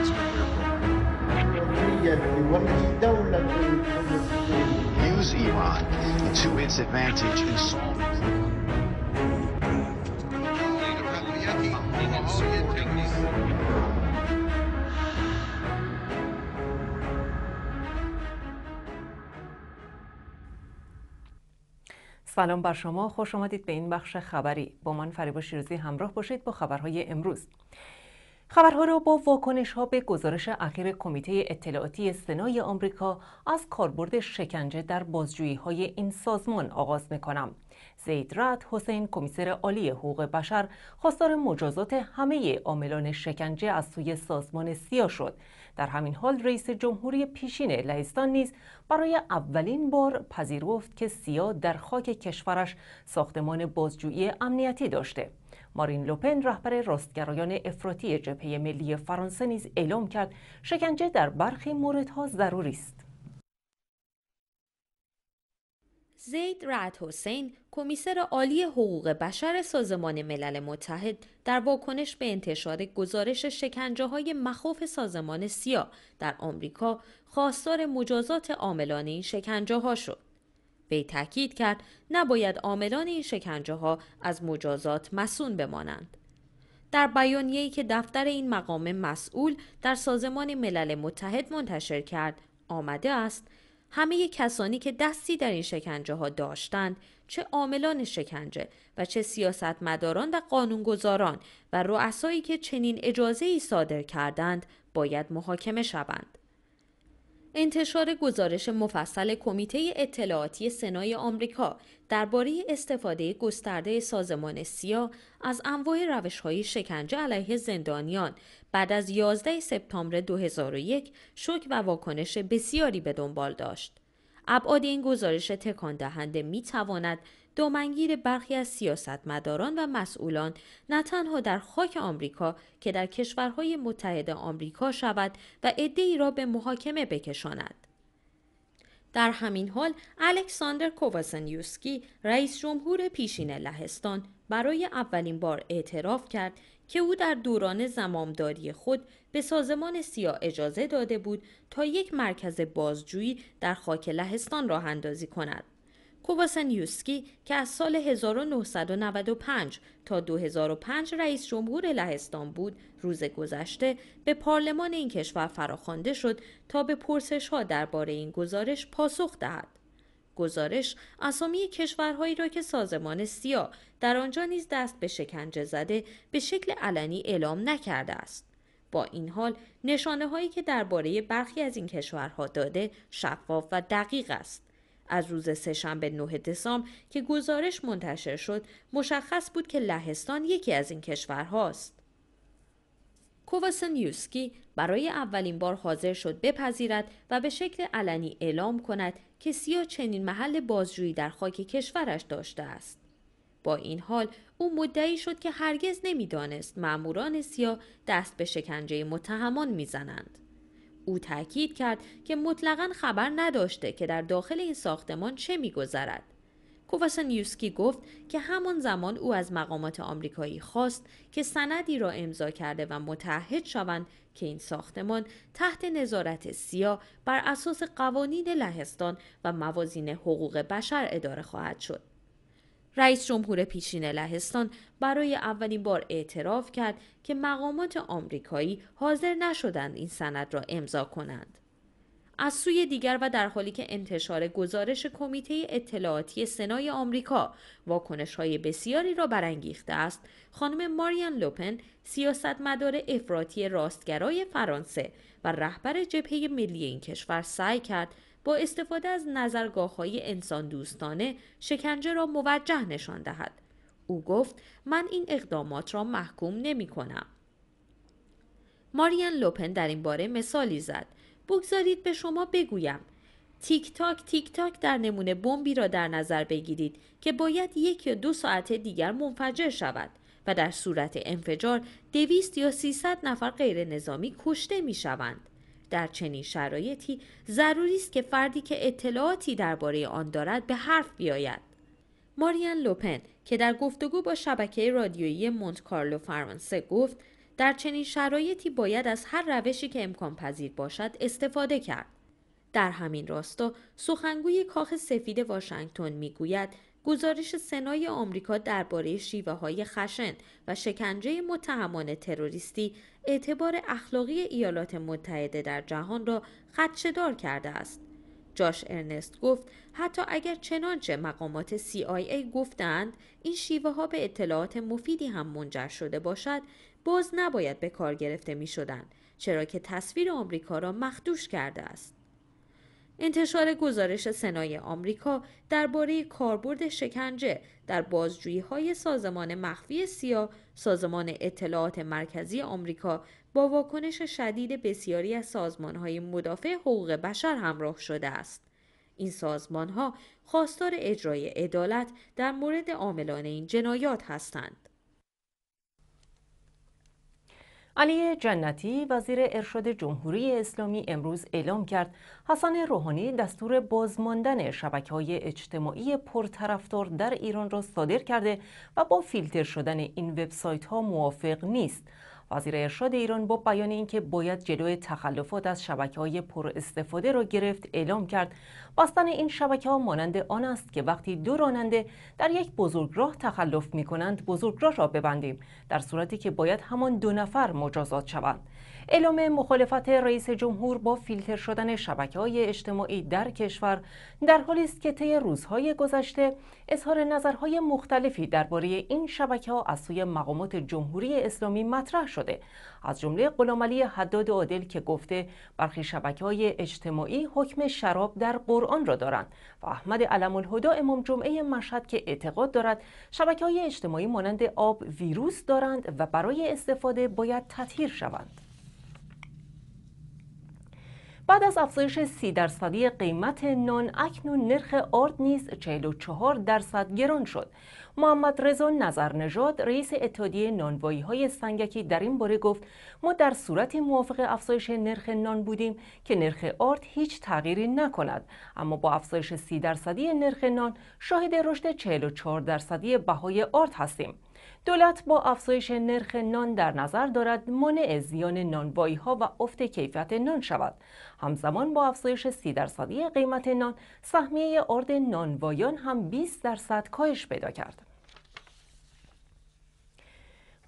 Use سلام بر شما خوش آمدید به این بخش خبری با من فریبا شیروزی همراه باشید با خبرهای امروز خبرها را با واکنش ها به گزارش اخیر کمیته اطلاعاتی سنای آمریکا از کاربرد شکنجه در بازجویی های این سازمان آغاز می کنم. زید رد حسین کمیسر عالی حقوق بشر خواستار مجازات همه عاملان شکنجه از سوی سازمان سیا شد. در همین حال رئیس جمهوری پیشین لهستان نیز برای اولین بار پذیرفت که سیا در خاک کشورش ساختمان بازجویی امنیتی داشته. مارین لوپن رهبر راستگرایان افراطی جبهه ملی فرانسه نیز اعلام کرد شکنجه در برخی موردها ضروری است زید رعد حسین کمیسر عالی حقوق بشر سازمان ملل متحد در واکنش به انتشار گزارش شکنجه های مخوف سازمان سیا در آمریکا خواستار مجازات عاملان این شکنجه ها شد وی تاکید کرد نباید عاملان این شکنجه ها از مجازات مسون بمانند. در بیانیه‌ای که دفتر این مقام مسئول در سازمان ملل متحد منتشر کرد آمده است همه کسانی که دستی در این شکنجه ها داشتند چه عاملان شکنجه و چه سیاستمداران و قانونگذاران و رؤسایی که چنین اجازه ای صادر کردند باید محاکمه شوند انتشار گزارش مفصل کمیته اطلاعاتی سنای آمریکا درباره استفاده گسترده سازمان سیا از انواع روش‌های شکنجه علیه زندانیان بعد از 11 سپتامبر 2001 شوک و واکنش بسیاری به دنبال داشت. ابعاد این گزارش تکان دهنده می دومنگیر برخی از سیاستمداران و مسئولان نه تنها در خاک آمریکا که در کشورهای متحد آمریکا شود و عدهای را به محاکمه بکشاند در همین حال الکساندر کوواسنیوسکی رئیس جمهور پیشین لهستان برای اولین بار اعتراف کرد که او در دوران زمامداری خود به سازمان سیا اجازه داده بود تا یک مرکز بازجویی در خاک لهستان راه اندازی کند. کوواسنیوسکی که از سال 1995 تا 2005 رئیس جمهور لهستان بود روز گذشته به پارلمان این کشور فراخوانده شد تا به پرسش ها درباره این گزارش پاسخ دهد. گزارش اسامی کشورهایی را که سازمان سیا در آنجا نیز دست به شکنجه زده به شکل علنی اعلام نکرده است. با این حال نشانه هایی که درباره برخی از این کشورها داده شفاف و دقیق است. از روز سهشنبه 9 دسامبر که گزارش منتشر شد مشخص بود که لهستان یکی از این کشورهاست کوواسنیوسکی برای اولین بار حاضر شد بپذیرد و به شکل علنی اعلام کند که سیا چنین محل بازجویی در خاک کشورش داشته است. با این حال او مدعی شد که هرگز نمیدانست ماموران سیا دست به شکنجه متهمان میزنند. او تاکید کرد که مطلقا خبر نداشته که در داخل این ساختمان چه میگذرد کوواسنیوسکی گفت که همان زمان او از مقامات آمریکایی خواست که سندی را امضا کرده و متحد شوند که این ساختمان تحت نظارت سیا بر اساس قوانین لهستان و موازین حقوق بشر اداره خواهد شد. رئیس جمهور پیشین لهستان برای اولین بار اعتراف کرد که مقامات آمریکایی حاضر نشدند این سند را امضا کنند. از سوی دیگر و در حالی که انتشار گزارش کمیته اطلاعاتی سنای آمریکا واکنش های بسیاری را برانگیخته است خانم ماریان لوپن سیاستمدار افراطی راستگرای فرانسه و رهبر جبهه ملی این کشور سعی کرد با استفاده از های انسان دوستانه شکنجه را موجه نشان دهد. او گفت من این اقدامات را محکوم نمی کنم. ماریان لوپن در این باره مثالی زد. بگذارید به شما بگویم. تیک تاک تیک تاک در نمونه بمبی را در نظر بگیرید که باید یک یا دو ساعت دیگر منفجر شود و در صورت انفجار دویست یا سیصد نفر غیر نظامی کشته می شوند. در چنین شرایطی ضروری است که فردی که اطلاعاتی درباره آن دارد به حرف بیاید ماریان لوپن که در گفتگو با شبکه رادیویی مونت کارلو فرانسه گفت در چنین شرایطی باید از هر روشی که امکان پذیر باشد استفاده کرد در همین راستا سخنگوی کاخ سفید واشنگتن میگوید گزارش سنای آمریکا درباره شیوه های خشن و شکنجه متهمان تروریستی اعتبار اخلاقی ایالات متحده در جهان را خدشهدار کرده است. جاش ارنست گفت حتی اگر چنانچه مقامات CIA گفتند این شیوه ها به اطلاعات مفیدی هم منجر شده باشد باز نباید به کار گرفته می شدند چرا که تصویر آمریکا را مخدوش کرده است. انتشار گزارش سنای آمریکا درباره کاربرد شکنجه در بازجویی های سازمان مخفی سیا سازمان اطلاعات مرکزی آمریکا با واکنش شدید بسیاری از سازمان های مدافع حقوق بشر همراه شده است. این سازمان ها خواستار اجرای عدالت در مورد عاملان این جنایات هستند. علی جنتی وزیر ارشاد جمهوری اسلامی امروز اعلام کرد حسن روحانی دستور بازماندن شبکه های اجتماعی پرطرفدار در ایران را صادر کرده و با فیلتر شدن این وبسایت ها موافق نیست وزیر ارشاد ایران با بیان اینکه باید جلوی تخلفات از شبکه های پر استفاده را گرفت اعلام کرد بستن این شبکه ها مانند آن است که وقتی دو راننده در یک بزرگراه تخلف می کنند بزرگراه را ببندیم در صورتی که باید همان دو نفر مجازات شوند اعلام مخالفت رئیس جمهور با فیلتر شدن شبکه های اجتماعی در کشور در حالی است که طی روزهای گذشته اظهار نظرهای مختلفی درباره این شبکه ها از سوی مقامات جمهوری اسلامی مطرح شده از جمله غلامعلی حداد عادل که گفته برخی شبکه های اجتماعی حکم شراب در قرآن را دارند و احمد علم الهدا امام جمعه مشهد که اعتقاد دارد شبکه های اجتماعی مانند آب ویروس دارند و برای استفاده باید تطهیر شوند بعد از افزایش 30 درصدی قیمت نان اکنون نرخ آرد نیز 44 درصد گران شد محمد رضا نظر رئیس اتحادیه نانوایی های سنگکی در این باره گفت ما در صورت موافق افزایش نرخ نان بودیم که نرخ آرد هیچ تغییری نکند اما با افزایش سی درصدی نرخ نان شاهد رشد 44 درصدی بهای آرد هستیم دولت با افزایش نرخ نان در نظر دارد مانع زیان نانوایی ها و افت کیفیت نان شود همزمان با افزایش سی درصدی قیمت نان سهمیه ارد نانوایان هم 20 درصد کاهش پیدا کرد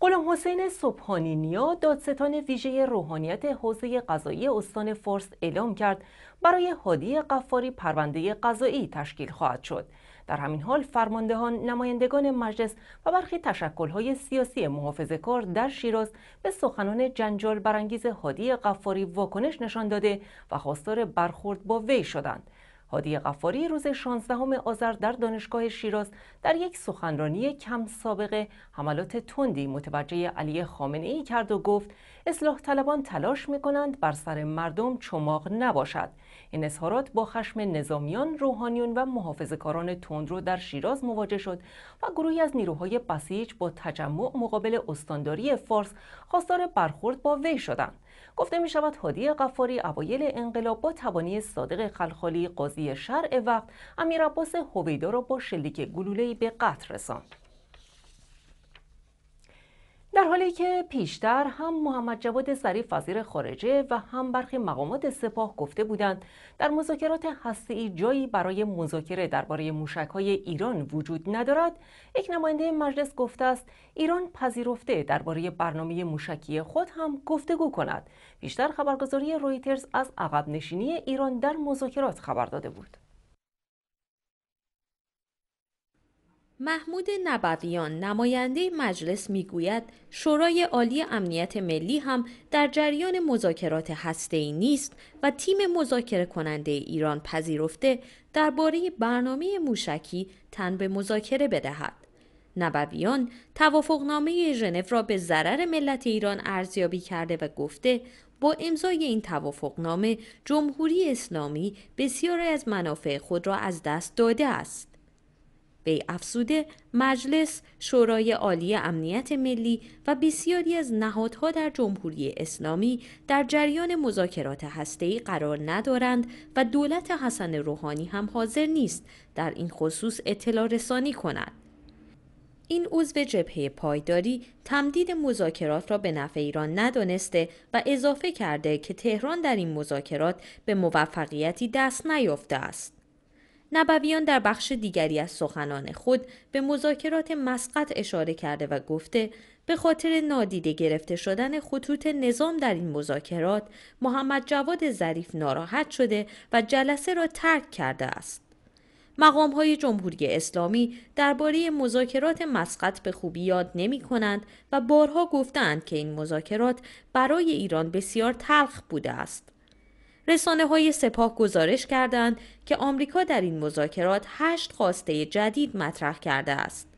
غلام حسین صبحانی نیا دادستان ویژه روحانیت حوزه قضایی استان فارس اعلام کرد برای حادی قفاری پرونده قضایی تشکیل خواهد شد در همین حال فرماندهان نمایندگان مجلس و برخی تشکلهای سیاسی محافظ کار در شیراز به سخنان جنجال برانگیز هادی قفاری واکنش نشان داده و خواستار برخورد با وی شدند هادی غفاری روز 16 آذر در دانشگاه شیراز در یک سخنرانی کم سابقه حملات تندی متوجه علی خامنه ای کرد و گفت اصلاح طلبان تلاش می کنند بر سر مردم چماق نباشد این اظهارات با خشم نظامیان روحانیون و محافظه‌کاران تندرو در شیراز مواجه شد و گروهی از نیروهای بسیج با تجمع مقابل استانداری فارس خواستار برخورد با وی شدند گفته می شود هادی قفاری اوایل انقلاب با تبانی صادق خلخالی قاضی شرع وقت امیر عباس هویدا را با شلیک گلوله به قتل رساند در حالی که پیشتر هم محمد جواد ظریف وزیر خارجه و هم برخی مقامات سپاه گفته بودند در مذاکرات هسته‌ای جایی برای مذاکره درباره موشک‌های ایران وجود ندارد یک نماینده مجلس گفته است ایران پذیرفته درباره برنامه موشکی خود هم گفتگو کند پیشتر خبرگزاری رویترز از عقب نشینی ایران در مذاکرات خبر داده بود محمود نبویان نماینده مجلس میگوید شورای عالی امنیت ملی هم در جریان مذاکرات ای نیست و تیم مذاکره کننده ایران پذیرفته درباره برنامه موشکی تن به مذاکره بدهد. نبویان توافقنامه ژنو را به ضرر ملت ایران ارزیابی کرده و گفته با امضای این توافقنامه جمهوری اسلامی بسیاری از منافع خود را از دست داده است. وی افزوده مجلس، شورای عالی امنیت ملی و بسیاری از نهادها در جمهوری اسلامی در جریان مذاکرات هسته‌ای قرار ندارند و دولت حسن روحانی هم حاضر نیست در این خصوص اطلاع رسانی کند. این عضو جبهه پایداری تمدید مذاکرات را به نفع ایران ندانسته و اضافه کرده که تهران در این مذاکرات به موفقیتی دست نیافته است. نبویان در بخش دیگری از سخنان خود به مذاکرات مسقط اشاره کرده و گفته به خاطر نادیده گرفته شدن خطوط نظام در این مذاکرات محمد جواد ظریف ناراحت شده و جلسه را ترک کرده است. مقام های جمهوری اسلامی درباره مذاکرات مسقط به خوبی یاد نمی کنند و بارها گفتند که این مذاکرات برای ایران بسیار تلخ بوده است. رسانه های سپاه گزارش کردند که آمریکا در این مذاکرات هشت خواسته جدید مطرح کرده است.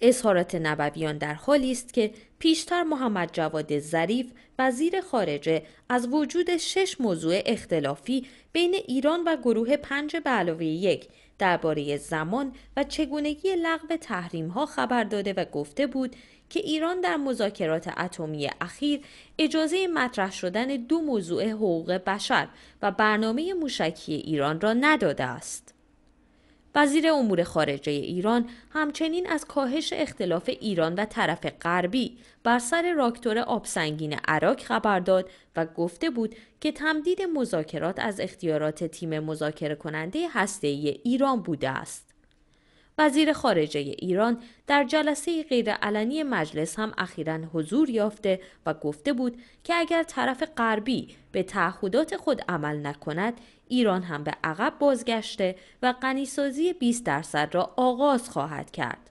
اظهارات نبویان در حالی است که پیشتر محمد جواد ظریف وزیر خارجه از وجود شش موضوع اختلافی بین ایران و گروه پنج به علاوه یک درباره زمان و چگونگی لغو تحریم ها خبر داده و گفته بود که ایران در مذاکرات اتمی اخیر اجازه مطرح شدن دو موضوع حقوق بشر و برنامه موشکی ایران را نداده است. وزیر امور خارجه ایران همچنین از کاهش اختلاف ایران و طرف غربی بر سر راکتور آبسنگین عراق خبر داد و گفته بود که تمدید مذاکرات از اختیارات تیم مذاکره کننده هسته‌ای ایران بوده است. وزیر خارجه ایران در جلسه غیرعلنی مجلس هم اخیرا حضور یافته و گفته بود که اگر طرف غربی به تعهدات خود عمل نکند ایران هم به عقب بازگشته و غنیسازی 20 درصد را آغاز خواهد کرد.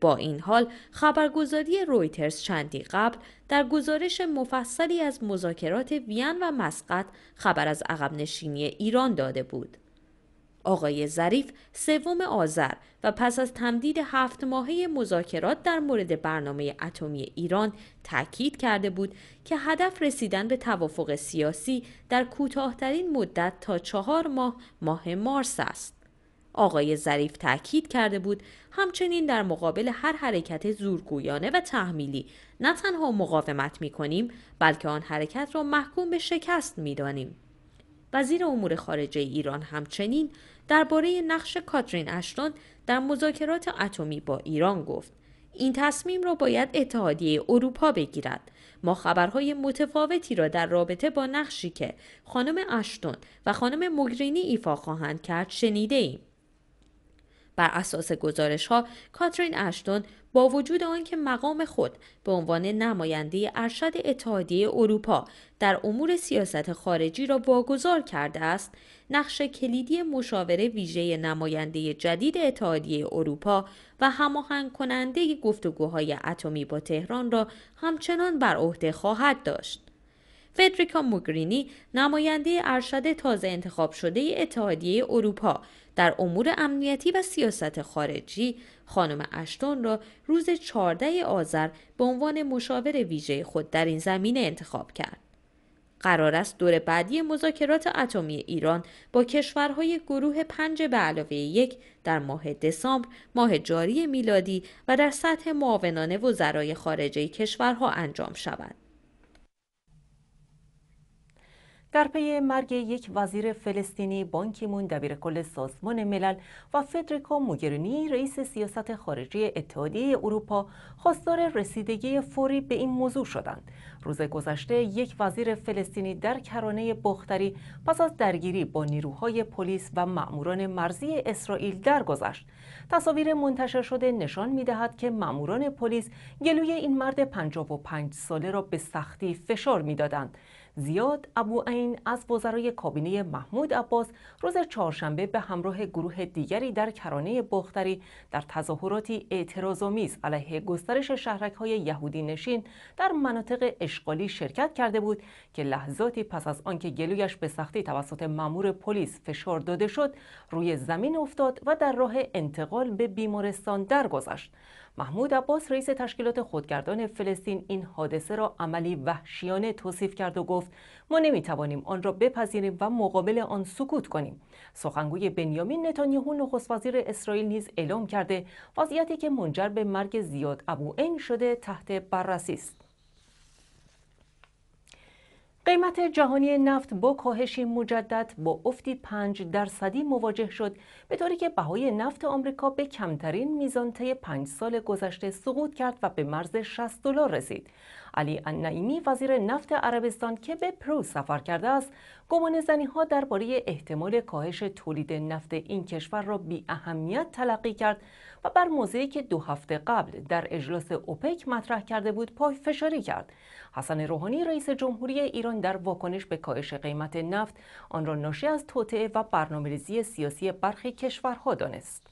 با این حال خبرگزاری رویترز چندی قبل در گزارش مفصلی از مذاکرات وین و مسقط خبر از عقب نشینی ایران داده بود. آقای ظریف سوم آذر و پس از تمدید هفت ماهه مذاکرات در مورد برنامه اتمی ایران تاکید کرده بود که هدف رسیدن به توافق سیاسی در کوتاهترین مدت تا چهار ماه ماه مارس است. آقای ظریف تاکید کرده بود همچنین در مقابل هر حرکت زورگویانه و تحمیلی نه تنها مقاومت می کنیم بلکه آن حرکت را محکوم به شکست می دانیم. وزیر امور خارجه ایران همچنین درباره نقش کاترین اشتون در مذاکرات اتمی با ایران گفت این تصمیم را باید اتحادیه اروپا بگیرد ما خبرهای متفاوتی را در رابطه با نقشی که خانم اشتون و خانم مگرینی ایفا خواهند کرد شنیده ایم بر اساس گزارش ها کاترین اشتون با وجود آنکه مقام خود به عنوان نماینده ارشد اتحادیه اروپا در امور سیاست خارجی را واگذار کرده است نقش کلیدی مشاوره ویژه نماینده جدید اتحادیه اروپا و هماهنگ کننده گفتگوهای اتمی با تهران را همچنان بر عهده خواهد داشت فدریکا موگرینی نماینده ارشد تازه انتخاب شده اتحادیه اروپا در امور امنیتی و سیاست خارجی خانم اشتون را روز 14 آذر به عنوان مشاور ویژه خود در این زمینه انتخاب کرد. قرار است دور بعدی مذاکرات اتمی ایران با کشورهای گروه پنج به علاوه یک در ماه دسامبر، ماه جاری میلادی و در سطح معاونان وزرای خارجه کشورها انجام شود. در پی مرگ یک وزیر فلسطینی بانکیمون دبیر کل سازمان ملل و فدریکو موگرونی، رئیس سیاست خارجی اتحادیه اروپا خواستار رسیدگی فوری به این موضوع شدند روز گذشته یک وزیر فلسطینی در کرانه بختری پس از درگیری با نیروهای پلیس و مأموران مرزی اسرائیل درگذشت تصاویر منتشر شده نشان میدهد که مأموران پلیس گلوی این مرد 55 ساله را به سختی فشار میدادند زیاد ابو این از وزرای کابینه محمود عباس روز چهارشنبه به همراه گروه دیگری در کرانه بختری در تظاهراتی اعتراضآمیز علیه گسترش شهرک های یهودی نشین در مناطق اشغالی شرکت کرده بود که لحظاتی پس از آنکه گلویش به سختی توسط مامور پلیس فشار داده شد روی زمین افتاد و در راه انتقال به بیمارستان درگذشت محمود عباس رئیس تشکیلات خودگردان فلسطین این حادثه را عملی وحشیانه توصیف کرد و گفت ما نمیتوانیم آن را بپذیریم و مقابل آن سکوت کنیم سخنگوی بنیامین نتانیاهو نخست وزیر اسرائیل نیز اعلام کرده وضعیتی که منجر به مرگ زیاد این شده تحت بررسی است قیمت جهانی نفت با کاهشی مجدد با افتی 5 درصدی مواجه شد به طوری که بهای نفت آمریکا به کمترین میزان طی 5 سال گذشته سقوط کرد و به مرز 60 دلار رسید. علی النعیمی وزیر نفت عربستان که به پرو سفر کرده است گمان زنی ها درباره احتمال کاهش تولید نفت این کشور را بی اهمیت تلقی کرد و بر موضعی که دو هفته قبل در اجلاس اوپک مطرح کرده بود پای فشاری کرد حسن روحانی رئیس جمهوری ایران در واکنش به کاهش قیمت نفت آن را ناشی از توطعه و برنامه‌ریزی سیاسی برخی کشورها دانست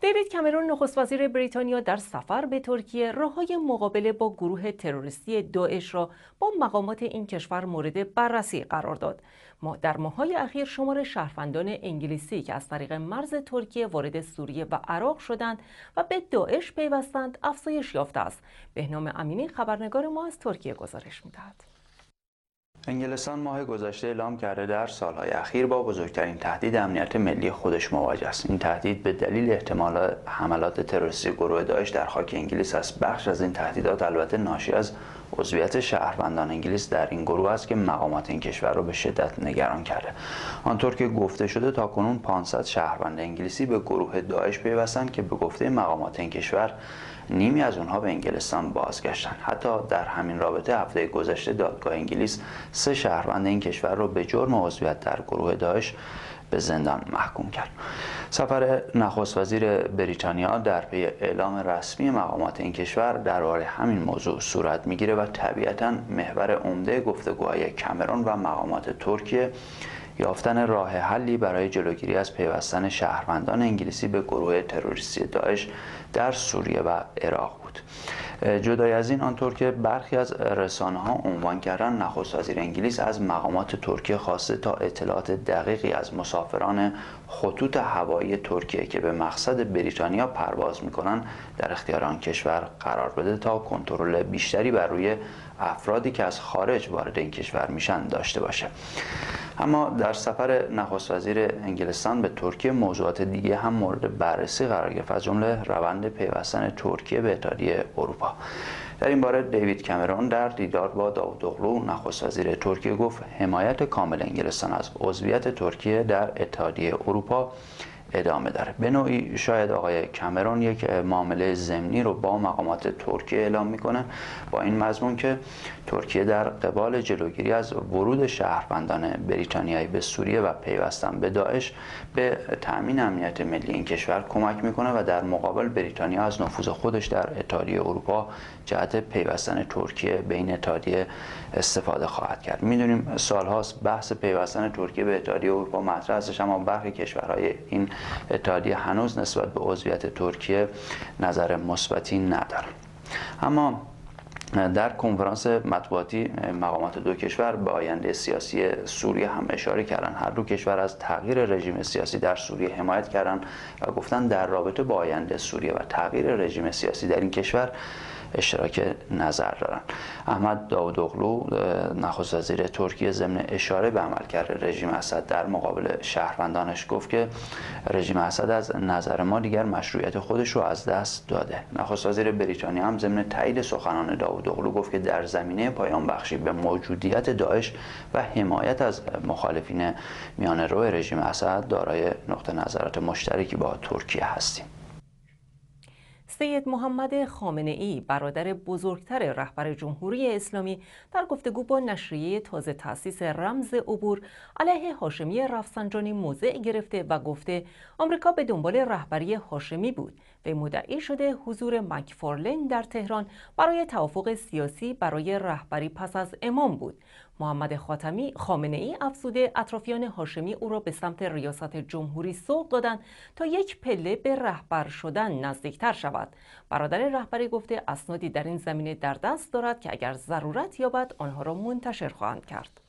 دیوید کمرون نخست وزیر بریتانیا در سفر به ترکیه راههای مقابله با گروه تروریستی داعش را با مقامات این کشور مورد بررسی قرار داد. ما در ماههای اخیر شمار شهروندان انگلیسی که از طریق مرز ترکیه وارد سوریه و عراق شدند و به داعش پیوستند افزایش یافته است. بهنام امینی خبرنگار ما از ترکیه گزارش میدهد. انگلستان ماه گذشته اعلام کرده در سالهای اخیر با بزرگترین تهدید امنیت ملی خودش مواجه است این تهدید به دلیل احتمال حملات تروریستی گروه داعش در خاک انگلیس است بخش از این تهدیدات البته ناشی از عضویت شهروندان انگلیس در این گروه است که مقامات این کشور را به شدت نگران کرده آنطور که گفته شده تا کنون 500 شهروند انگلیسی به گروه داعش پیوستند که به گفته مقامات این کشور نیمی از اونها به انگلستان بازگشتند حتی در همین رابطه هفته گذشته دادگاه انگلیس سه شهروند این کشور را به جرم عضویت در گروه داعش به زندان محکوم کرد سفر نخست وزیر بریتانیا در پی اعلام رسمی مقامات این کشور درباره همین موضوع صورت میگیره و طبیعتا محور عمده گفتگوهای کمرون و مقامات ترکیه یافتن راه حلی برای جلوگیری از پیوستن شهروندان انگلیسی به گروه تروریستی داعش در سوریه و عراق بود جدای از این آنطور که برخی از رسانه ها عنوان کردن نخست وزیر انگلیس از مقامات ترکیه خواسته تا اطلاعات دقیقی از مسافران خطوط هوایی ترکیه که به مقصد بریتانیا پرواز میکنن در اختیار آن کشور قرار بده تا کنترل بیشتری بر روی افرادی که از خارج وارد این کشور میشن داشته باشه اما در سفر نخست وزیر انگلستان به ترکیه موضوعات دیگه هم مورد بررسی قرار گرفت از جمله روند پیوستن ترکیه به اتحادیه اروپا در این باره دیوید کمرون در دیدار با اوغلو نخست وزیر ترکیه گفت حمایت کامل انگلستان از عضویت ترکیه در اتحادیه اروپا ادامه داره به نوعی شاید آقای کمرون یک معامله زمینی رو با مقامات ترکیه اعلام میکنه با این مضمون که ترکیه در قبال جلوگیری از ورود شهروندان بریتانیایی به سوریه و پیوستن به داعش به تامین امنیت ملی این کشور کمک میکنه و در مقابل بریتانیا از نفوذ خودش در اتحادیه اروپا جهت پیوستن ترکیه به این اتحادیه استفاده خواهد کرد میدونیم سالهاست بحث پیوستن ترکیه به اتحادیه اروپا مطرح هستش اما برخی کشورهای این اتحادیه هنوز نسبت به عضویت ترکیه نظر مثبتی ندارند اما در کنفرانس مطبوعاتی مقامات دو کشور به آینده سیاسی سوریه هم اشاره کردند هر دو کشور از تغییر رژیم سیاسی در سوریه حمایت کردند و گفتن در رابطه با آینده سوریه و تغییر رژیم سیاسی در این کشور اشتراک نظر دارن احمد اغلو نخست وزیر ترکیه ضمن اشاره به عملکرد رژیم اسد در مقابل شهروندانش گفت که رژیم اسد از نظر ما دیگر مشروعیت خودش رو از دست داده نخست وزیر بریتانیا هم ضمن تایید سخنان اغلو گفت که در زمینه پایان بخشی به موجودیت داعش و حمایت از مخالفین میان روی رژیم اسد دارای نقطه نظرات مشترکی با ترکیه هستیم سید محمد خامنه ای برادر بزرگتر رهبر جمهوری اسلامی در گفتگو با نشریه تازه تاسیس رمز عبور علیه هاشمی رفسنجانی موضع گرفته و گفته آمریکا به دنبال رهبری هاشمی بود وی مدعی شده حضور مکفارلین در تهران برای توافق سیاسی برای رهبری پس از امام بود محمد خاتمی خامنه ای افزوده اطرافیان هاشمی او را به سمت ریاست جمهوری سوق دادند تا یک پله به رهبر شدن نزدیکتر شود برادر رهبری گفته اسنادی در این زمینه در دست دارد که اگر ضرورت یابد آنها را منتشر خواهند کرد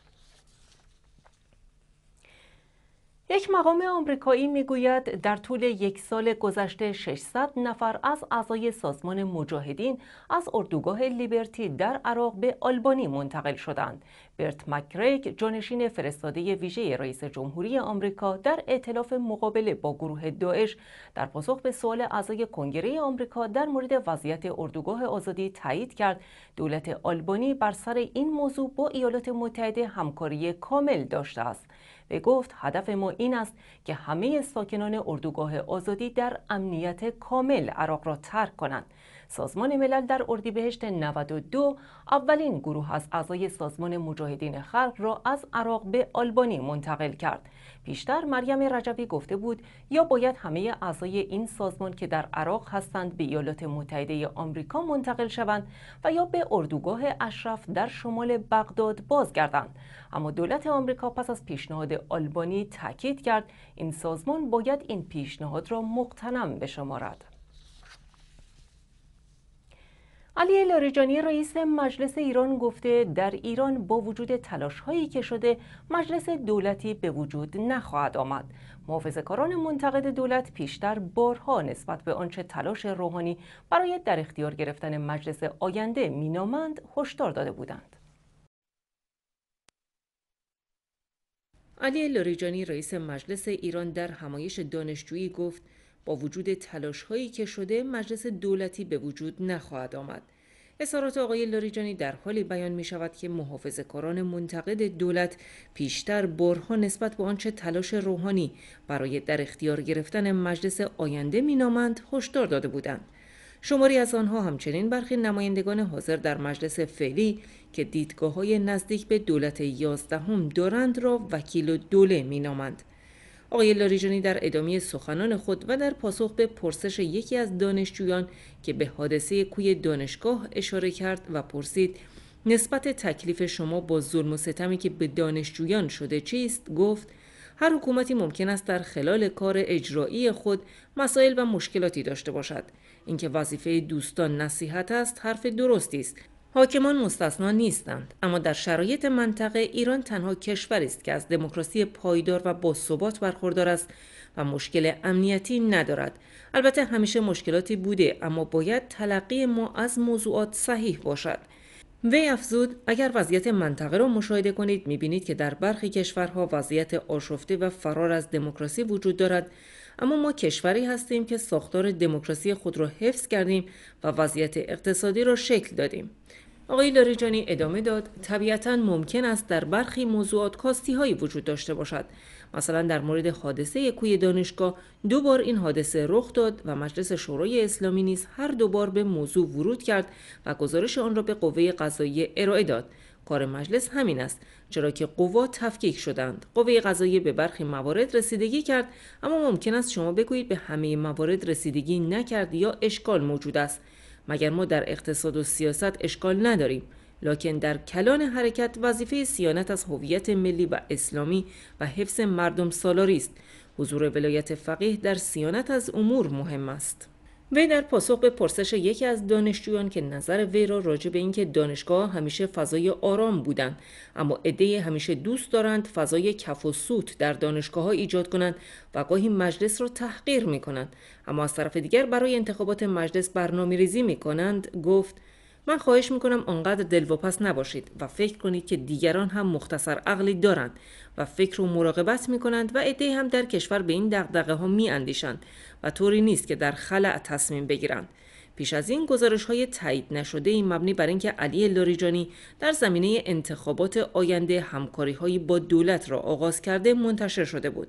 یک مقام آمریکایی میگوید در طول یک سال گذشته 600 نفر از اعضای سازمان مجاهدین از اردوگاه لیبرتی در عراق به آلبانی منتقل شدند. برت مکریک جانشین فرستاده ویژه رئیس جمهوری آمریکا در اطلاف مقابل با گروه داعش در پاسخ به سوال اعضای کنگره آمریکا در مورد وضعیت اردوگاه آزادی تایید کرد دولت آلبانی بر سر این موضوع با ایالات متحده همکاری کامل داشته است. و گفت هدف ما این است که همه ساکنان اردوگاه آزادی در امنیت کامل عراق را ترک کنند سازمان ملل در اردیبهشت 92 اولین گروه از اعضای سازمان مجاهدین خلق را از عراق به آلبانی منتقل کرد. پیشتر مریم رجبی گفته بود یا باید همه اعضای این سازمان که در عراق هستند به ایالات متحده آمریکا منتقل شوند و یا به اردوگاه اشرف در شمال بغداد بازگردند. اما دولت آمریکا پس از پیشنهاد آلبانی تاکید کرد این سازمان باید این پیشنهاد را مقتنم بشمارد. علی لاریجانی رئیس مجلس ایران گفته در ایران با وجود تلاش هایی که شده مجلس دولتی به وجود نخواهد آمد. کاران منتقد دولت پیشتر بارها نسبت به آنچه تلاش روحانی برای در اختیار گرفتن مجلس آینده مینامند هشدار داده بودند. علی لاریجانی رئیس مجلس ایران در همایش دانشجویی گفت با وجود تلاش هایی که شده مجلس دولتی به وجود نخواهد آمد. اظهارات آقای لاریجانی در حالی بیان می شود که محافظ کاران منتقد دولت پیشتر برها نسبت به آنچه تلاش روحانی برای در اختیار گرفتن مجلس آینده مینامند هشدار داده بودند. شماری از آنها همچنین برخی نمایندگان حاضر در مجلس فعلی که دیدگاه های نزدیک به دولت یازدهم دارند را وکیل و دوله مینامند. آقای لاریجانی در ادامه سخنان خود و در پاسخ به پرسش یکی از دانشجویان که به حادثه کوی دانشگاه اشاره کرد و پرسید نسبت تکلیف شما با ظلم و ستمی که به دانشجویان شده چیست گفت هر حکومتی ممکن است در خلال کار اجرایی خود مسائل و مشکلاتی داشته باشد اینکه وظیفه دوستان نصیحت است حرف درستی است حاکمان مستثنا نیستند اما در شرایط منطقه ایران تنها کشوری است که از دموکراسی پایدار و با ثبات برخوردار است و مشکل امنیتی ندارد البته همیشه مشکلاتی بوده اما باید تلقی ما از موضوعات صحیح باشد وی افزود اگر وضعیت منطقه را مشاهده کنید میبینید که در برخی کشورها وضعیت آشفته و فرار از دموکراسی وجود دارد اما ما کشوری هستیم که ساختار دموکراسی خود را حفظ کردیم و وضعیت اقتصادی را شکل دادیم آقای لاریجانی ادامه داد طبیعتا ممکن است در برخی موضوعات کاستی هایی وجود داشته باشد مثلا در مورد حادثه کوی دانشگاه دو بار این حادثه رخ داد و مجلس شورای اسلامی نیز هر دو بار به موضوع ورود کرد و گزارش آن را به قوه قضاییه ارائه داد کار مجلس همین است چرا که قوا تفکیک شدند قوه قضاییه به برخی موارد رسیدگی کرد اما ممکن است شما بگویید به همه موارد رسیدگی نکرد یا اشکال موجود است مگر ما در اقتصاد و سیاست اشکال نداریم لکن در کلان حرکت وظیفه سیانت از هویت ملی و اسلامی و حفظ مردم سالاری است حضور ولایت فقیه در سیانت از امور مهم است وی در پاسخ به پرسش یکی از دانشجویان که نظر وی را راجع به اینکه دانشگاه همیشه فضای آرام بودند اما عده همیشه دوست دارند فضای کف و سوت در دانشگاه ها ایجاد کنند و گاهی مجلس را تحقیر می کنند اما از طرف دیگر برای انتخابات مجلس برنامه ریزی می کنند گفت من خواهش میکنم آنقدر دلواپس نباشید و فکر کنید که دیگران هم مختصر عقلی دارند و فکر و مراقبت میکنند و عده هم در کشور به این دقدقه ها میاندیشند و طوری نیست که در خلع تصمیم بگیرند پیش از این گزارش های تایید نشده این مبنی بر اینکه علی لاریجانی در زمینه انتخابات آینده همکاری هایی با دولت را آغاز کرده منتشر شده بود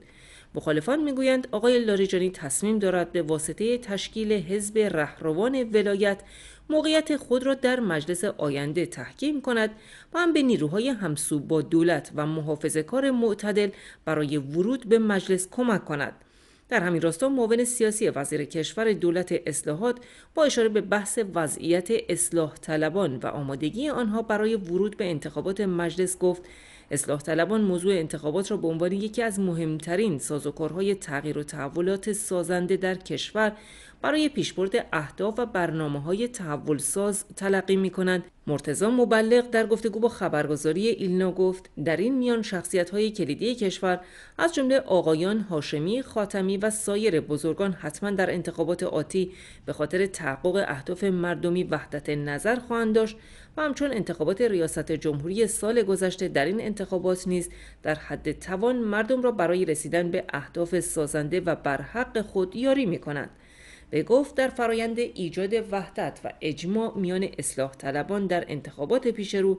مخالفان میگویند آقای لاریجانی تصمیم دارد به واسطه تشکیل حزب رهروان ولایت موقعیت خود را در مجلس آینده تحکیم کند و هم به نیروهای همسو با دولت و محافظه کار معتدل برای ورود به مجلس کمک کند. در همین راستا معاون سیاسی وزیر کشور دولت اصلاحات با اشاره به بحث وضعیت اصلاح طلبان و آمادگی آنها برای ورود به انتخابات مجلس گفت اصلاح طلبان موضوع انتخابات را به عنوان یکی از مهمترین سازوکارهای تغییر و تحولات سازنده در کشور برای پیشبرد اهداف و برنامه های تحول ساز تلقی می کنند. مرتزا مبلغ در گفتگو با خبرگزاری ایلنا گفت در این میان شخصیت های کلیدی کشور از جمله آقایان هاشمی، خاتمی و سایر بزرگان حتما در انتخابات آتی به خاطر تحقق اهداف مردمی وحدت نظر خواهند داشت و همچون انتخابات ریاست جمهوری سال گذشته در این انتخابات نیز در حد توان مردم را برای رسیدن به اهداف سازنده و برحق خود یاری می به گفت در فرایند ایجاد وحدت و اجماع میان اصلاح طلبان در انتخابات پیش رو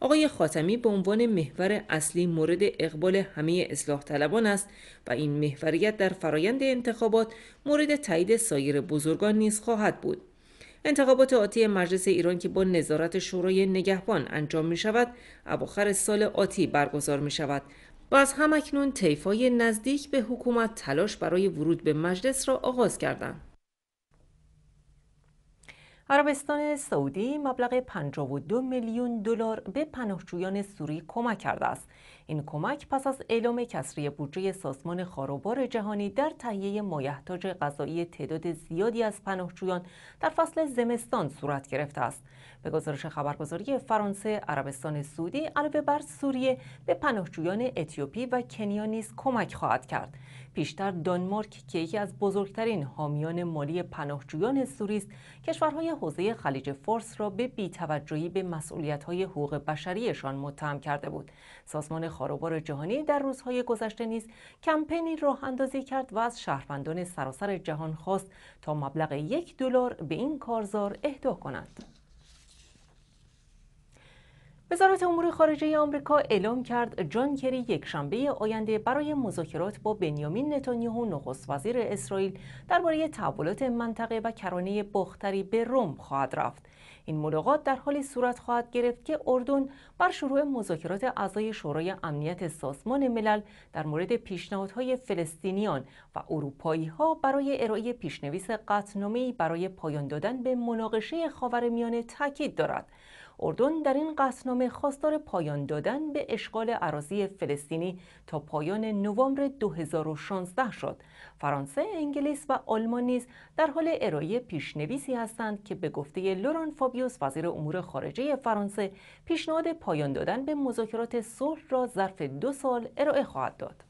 آقای خاتمی به عنوان محور اصلی مورد اقبال همه اصلاح طلبان است و این محوریت در فرایند انتخابات مورد تایید سایر بزرگان نیز خواهد بود. انتخابات آتی مجلس ایران که با نظارت شورای نگهبان انجام می شود، اواخر سال آتی برگزار می شود و از همکنون تیفای نزدیک به حکومت تلاش برای ورود به مجلس را آغاز کردند. عربستان سعودی مبلغ 52 میلیون دلار به پناهجویان سوری کمک کرده است. این کمک پس از اعلام کسری بودجه سازمان خاروبار جهانی در تهیه مایحتاج غذایی تعداد زیادی از پناهجویان در فصل زمستان صورت گرفته است. به گزارش خبرگزاری فرانسه، عربستان سعودی علاوه بر سوریه به پناهجویان اتیوپی و کنیا نیز کمک خواهد کرد. پیشتر دانمارک که یکی از بزرگترین حامیان مالی پناهجویان سوری است کشورهای حوزه خلیج فارس را به بیتوجهی به مسئولیت‌های حقوق بشریشان متهم کرده بود سازمان خاروبار جهانی در روزهای گذشته نیز کمپینی راه اندازی کرد و از شهروندان سراسر جهان خواست تا مبلغ یک دلار به این کارزار اهدا کنند وزارت امور خارجه آمریکا اعلام کرد جان کری یک شنبه آینده برای مذاکرات با بنیامین نتانیاهو نخست وزیر اسرائیل درباره تحولات منطقه و کرانه باختری به روم خواهد رفت این ملاقات در حالی صورت خواهد گرفت که اردن بر شروع مذاکرات اعضای شورای امنیت سازمان ملل در مورد پیشنهادهای فلسطینیان و اروپایی ها برای ارائه پیشنویس قطعنامه‌ای برای پایان دادن به مناقشه خاورمیانه تاکید دارد اردن در این قصنامه خواستار پایان دادن به اشغال عراضی فلسطینی تا پایان نوامبر 2016 شد. فرانسه، انگلیس و آلمان نیز در حال ارائه پیشنویسی هستند که به گفته لوران فابیوس وزیر امور خارجه فرانسه پیشنهاد پایان دادن به مذاکرات صلح را ظرف دو سال ارائه خواهد داد.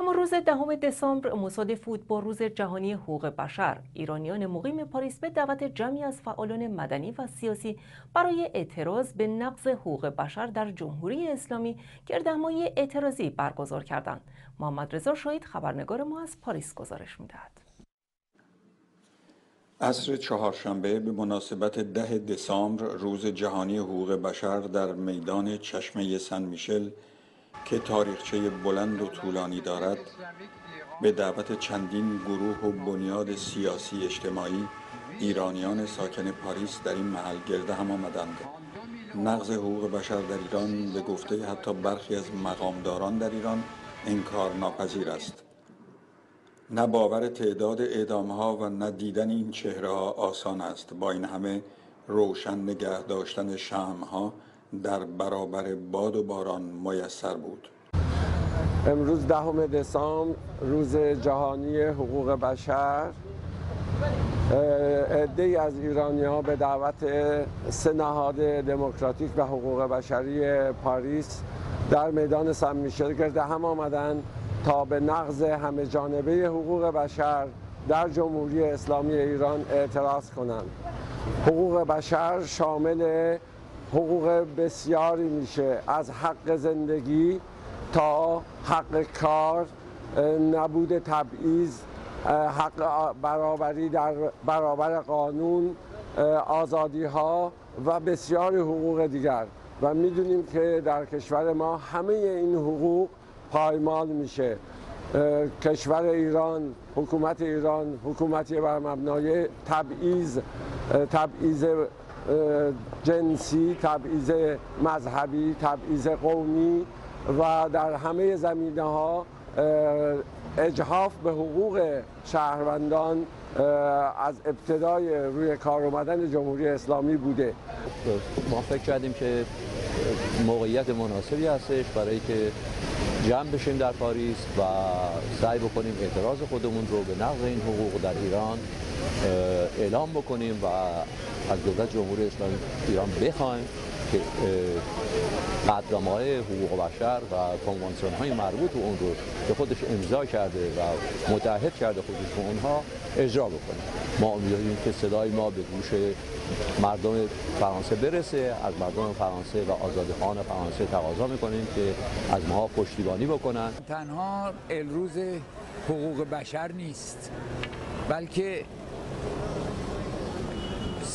اما روز دهم دسامبر مصادف بود با روز جهانی حقوق بشر ایرانیان مقیم پاریس به دعوت جمعی از فعالان مدنی و سیاسی برای اعتراض به نقض حقوق بشر در جمهوری اسلامی گردهمایی اعتراضی برگزار کردند محمد رضا شاهید خبرنگار ما از پاریس گزارش میدهد عصر چهارشنبه به مناسبت ده دسامبر روز جهانی حقوق بشر در میدان چشمه سن میشل که تاریخچه بلند و طولانی دارد به دعوت چندین گروه و بنیاد سیاسی اجتماعی ایرانیان ساکن پاریس در این محل گرده هم آمدند نقض حقوق بشر در ایران به گفته حتی برخی از مقامداران در ایران انکار ناپذیر است نه باور تعداد اعدام ها و ندیدن این چهره ها آسان است با این همه روشن نگه داشتن ها در برابر باد و باران میسر بود امروز دهم دسامبر روز جهانی حقوق بشر عده از ایرانی ها به دعوت سه نهاد دموکراتیک و حقوق بشری پاریس در میدان سن میشل گرد هم آمدند تا به نقض همه جانبه حقوق بشر در جمهوری اسلامی ایران اعتراض کنند حقوق بشر شامل حقوق بسیاری میشه از حق زندگی تا حق کار نبود تبعیض حق برابری در برابر قانون آزادی ها و بسیاری حقوق دیگر و میدونیم که در کشور ما همه این حقوق پایمال میشه کشور ایران حکومت ایران حکومتی بر مبنای تبعیض تبعیض جنسی تبعیض مذهبی تبعیض قومی و در همه زمینه ها اجهاف به حقوق شهروندان از ابتدای روی کار اومدن جمهوری اسلامی بوده ما فکر کردیم که موقعیت مناسبی هستش برای که جمع بشیم در پاریس و سعی بکنیم اعتراض خودمون رو به نقض این حقوق در ایران اعلام بکنیم و از دولت جمهوری اسلامی ایران بخوایم که های حقوق بشر و کنوانسیون های مربوط به اون رو به خودش امضا کرده و متعهد کرده خودش به اونها اجرا بکنه ما امیدواریم که صدای ما به گوش مردم فرانسه برسه از مردم فرانسه و خان فرانسه تقاضا میکنیم که از ما پشتیبانی بکنن تنها الروز حقوق بشر نیست بلکه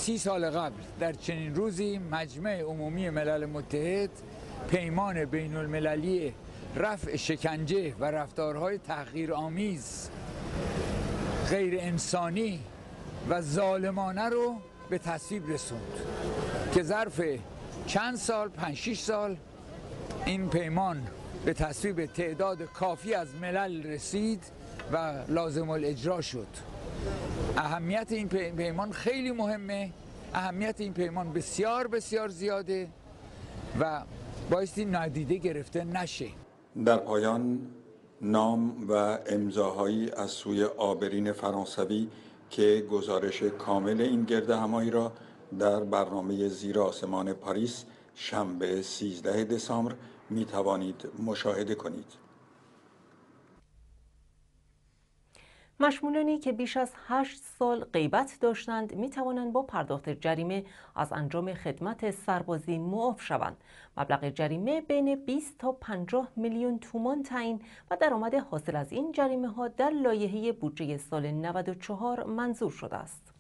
سی سال قبل در چنین روزی مجمع عمومی ملل متحد پیمان بین المللی رفع شکنجه و رفتارهای آمیز، غیر انسانی و ظالمانه رو به تصویب رسوند که ظرف چند سال پنج شیش سال این پیمان به تصویب تعداد کافی از ملل رسید و لازم الاجرا شد اهمیت این پیمان خیلی مهمه اهمیت این پیمان بسیار بسیار زیاده و بایستی نادیده گرفته نشه در پایان نام و امضاهایی از سوی آبرین فرانسوی که گزارش کامل این گرده همایی را در برنامه زیر آسمان پاریس شنبه 13 دسامبر می توانید مشاهده کنید. مشمولانی که بیش از هشت سال غیبت داشتند می توانند با پرداخت جریمه از انجام خدمت سربازی معاف شوند. مبلغ جریمه بین 20 تا 50 میلیون تومان تعیین و درآمد حاصل از این جریمه ها در لایحه بودجه سال 94 منظور شده است.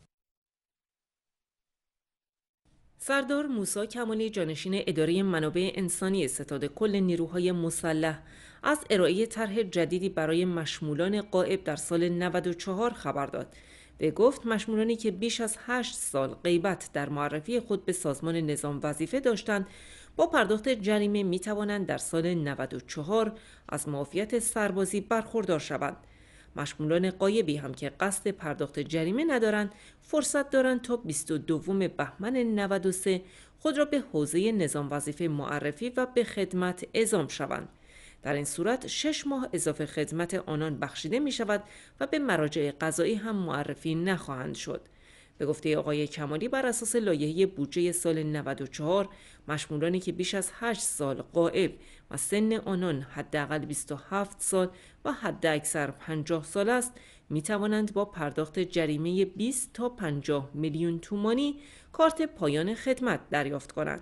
سردار موسا کمالی جانشین اداره منابع انسانی ستاد کل نیروهای مسلح از ارائه طرح جدیدی برای مشمولان قائب در سال 94 خبر داد به گفت مشمولانی که بیش از 8 سال غیبت در معرفی خود به سازمان نظام وظیفه داشتند با پرداخت جریمه می توانند در سال 94 از معافیت سربازی برخوردار شوند مشمولان قایبی هم که قصد پرداخت جریمه ندارند فرصت دارند تا 22 بهمن 93 خود را به حوزه نظام وظیفه معرفی و به خدمت اعزام شوند در این صورت شش ماه اضافه خدمت آنان بخشیده می شود و به مراجع قضایی هم معرفی نخواهند شد. به گفته آقای کمالی بر اساس لایحه بودجه سال 94 مشمولانی که بیش از 8 سال قائب و سن آنان حداقل 27 سال و حداکثر 50 سال است می توانند با پرداخت جریمه 20 تا 50 میلیون تومانی کارت پایان خدمت دریافت کنند.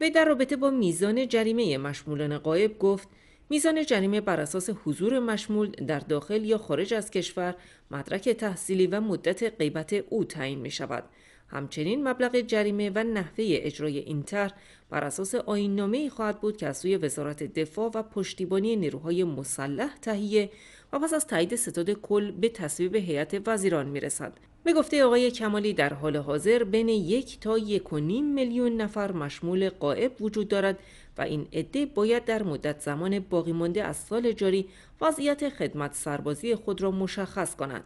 وی در رابطه با میزان جریمه مشمولان قائب گفت میزان جریمه بر اساس حضور مشمول در داخل یا خارج از کشور مدرک تحصیلی و مدت غیبت او تعیین می شود. همچنین مبلغ جریمه و نحوه اجرای این طرح بر اساس ای خواهد بود که از سوی وزارت دفاع و پشتیبانی نیروهای مسلح تهیه و پس از تایید ستاد کل به تصویب هیئت وزیران رسد. به گفته آقای کمالی در حال حاضر بین یک تا یک و نیم میلیون نفر مشمول قائب وجود دارد و این عده باید در مدت زمان باقی مانده از سال جاری وضعیت خدمت سربازی خود را مشخص کنند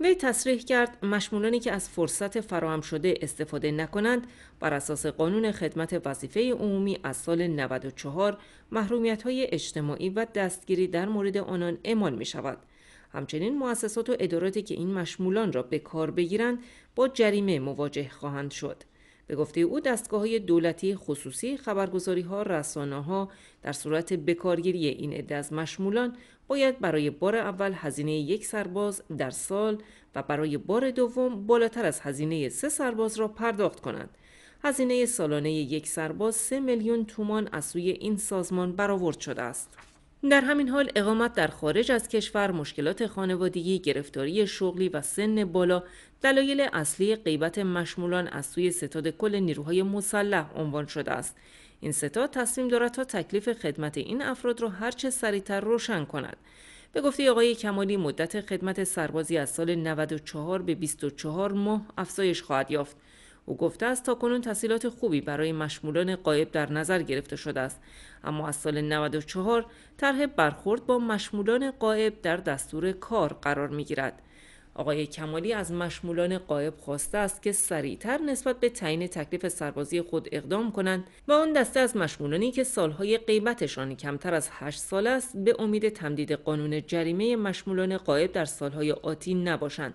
وی تصریح کرد مشمولانی که از فرصت فراهم شده استفاده نکنند بر اساس قانون خدمت وظیفه عمومی از سال 94 محرومیت های اجتماعی و دستگیری در مورد آنان اعمال می شود. همچنین مؤسسات و اداراتی که این مشمولان را به کار بگیرند با جریمه مواجه خواهند شد. به گفته او دستگاه های دولتی خصوصی خبرگزاری ها رسانه ها در صورت بکارگیری این عده از مشمولان باید برای بار اول هزینه یک سرباز در سال و برای بار دوم بالاتر از هزینه سه سرباز را پرداخت کنند هزینه سالانه یک سرباز سه میلیون تومان از سوی این سازمان برآورد شده است در همین حال اقامت در خارج از کشور، مشکلات خانوادگی، گرفتاری شغلی و سن بالا دلایل اصلی غیبت مشمولان از سوی ستاد کل نیروهای مسلح عنوان شده است این ستاد تصمیم دارد تا تکلیف خدمت این افراد را هرچه سریعتر روشن کند به گفته آقای کمالی مدت خدمت سربازی از سال 94 به 24 ماه افزایش خواهد یافت او گفته است تا کنون تسهیلات خوبی برای مشمولان قایب در نظر گرفته شده است اما از سال 94 طرح برخورد با مشمولان قایب در دستور کار قرار می گیرد آقای کمالی از مشمولان قایب خواسته است که سریعتر نسبت به تعیین تکلیف سربازی خود اقدام کنند و آن دسته از مشمولانی که سالهای قیبتشان کمتر از 8 سال است به امید تمدید قانون جریمه مشمولان قایب در سالهای آتی نباشند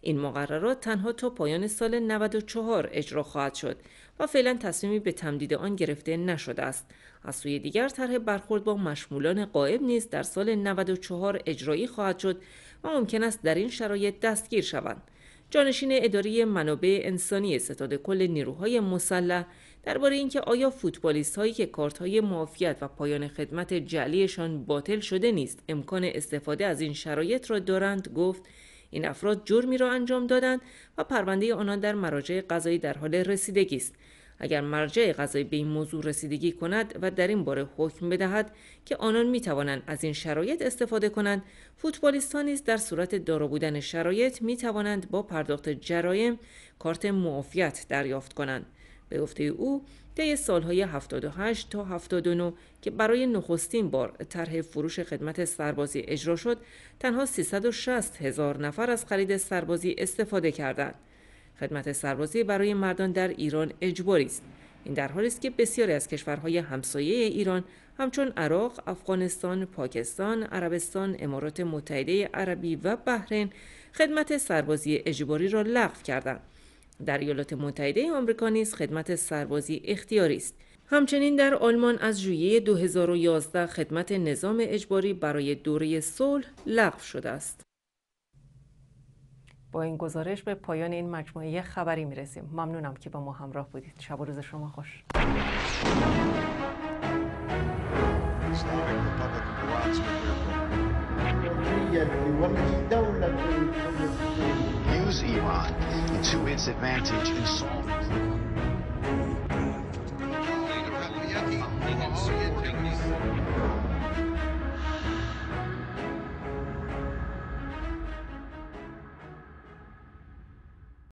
این مقررات تنها تا پایان سال 94 اجرا خواهد شد و فعلا تصمیمی به تمدید آن گرفته نشده است از سوی دیگر طرح برخورد با مشمولان قائب نیز در سال 94 اجرایی خواهد شد و ممکن است در این شرایط دستگیر شوند جانشین اداری منابع انسانی ستاد کل نیروهای مسلح درباره اینکه آیا فوتبالیست هایی که کارت های معافیت و پایان خدمت جلیشان باطل شده نیست امکان استفاده از این شرایط را دارند گفت این افراد جرمی را انجام دادند و پرونده آنان در مراجع قضایی در حال رسیدگی است اگر مرجع قضایی به این موضوع رسیدگی کند و در این باره حکم بدهد که آنان می توانند از این شرایط استفاده کنند فوتبالیستان در صورت دارا بودن شرایط می توانند با پرداخت جرایم کارت معافیت دریافت کنند به گفته او طی سالهای 78 تا 79 که برای نخستین بار طرح فروش خدمت سربازی اجرا شد تنها 360 هزار نفر از خرید سربازی استفاده کردند خدمت سربازی برای مردان در ایران اجباری است این در حالی است که بسیاری از کشورهای همسایه ایران همچون عراق، افغانستان، پاکستان، عربستان، امارات متحده عربی و بحرین خدمت سربازی اجباری را لغو کردند. در ایالات متحده آمریکا نیز خدمت سربازی اختیاری است. همچنین در آلمان از ژوئیه 2011 خدمت نظام اجباری برای دوره صلح لغو شده است. با این گزارش به پایان این مجموعه خبری میرسیم ممنونم که با ما همراه بودید شب و روز شما خوش